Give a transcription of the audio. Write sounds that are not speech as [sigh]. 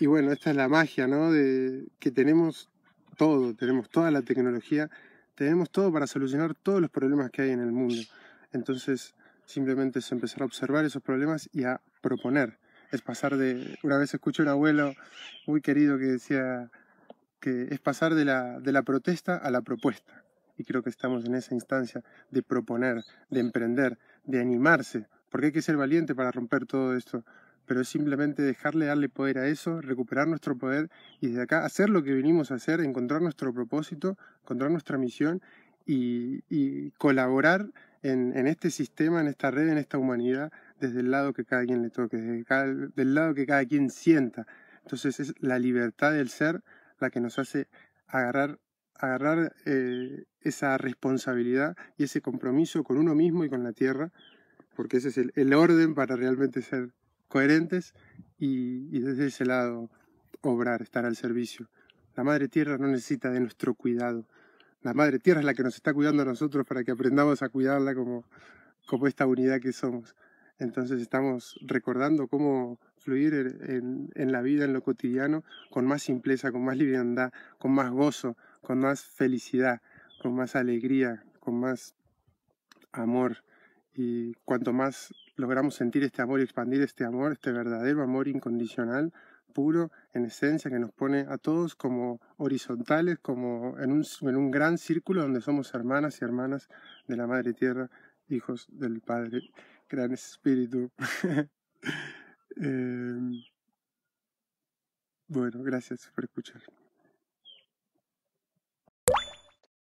Y bueno, esta es la magia, ¿no? De que tenemos todo, tenemos toda la tecnología, tenemos todo para solucionar todos los problemas que hay en el mundo. Entonces, simplemente es empezar a observar esos problemas y a proponer. Es pasar de, una vez escuché a un abuelo muy querido que decía que es pasar de la, de la protesta a la propuesta. Y creo que estamos en esa instancia de proponer, de emprender, de animarse, porque hay que ser valiente para romper todo esto pero es simplemente dejarle darle poder a eso, recuperar nuestro poder y desde acá hacer lo que venimos a hacer, encontrar nuestro propósito, encontrar nuestra misión y, colaborar en, este sistema, en esta red, en esta humanidad, desde el lado que cada quien le toque, desde del lado que cada quien sienta. Entonces es la libertad del ser la que nos hace agarrar, agarrar eh, esa responsabilidad y ese compromiso con uno mismo y con la tierra, porque ese es el orden para realmente ser coherentes y, desde ese lado obrar, estar al servicio. La Madre Tierra no necesita de nuestro cuidado. La Madre Tierra es la que nos está cuidando a nosotros para que aprendamos a cuidarla como, como esta unidad que somos. Entonces estamos recordando cómo fluir en, en, la vida, en lo cotidiano, con más simpleza, con más liviandad, con más gozo, con más felicidad, con más alegría, con más amor, y cuanto más logramos sentir este amor y expandir este amor, este verdadero amor incondicional, puro, en esencia, que nos pone a todos como horizontales, como en un, en un gran círculo donde somos hermanas y hermanas de la Madre Tierra, hijos del Padre, Gran Espíritu. [laughs] Em, bueno, gracias por escuchar.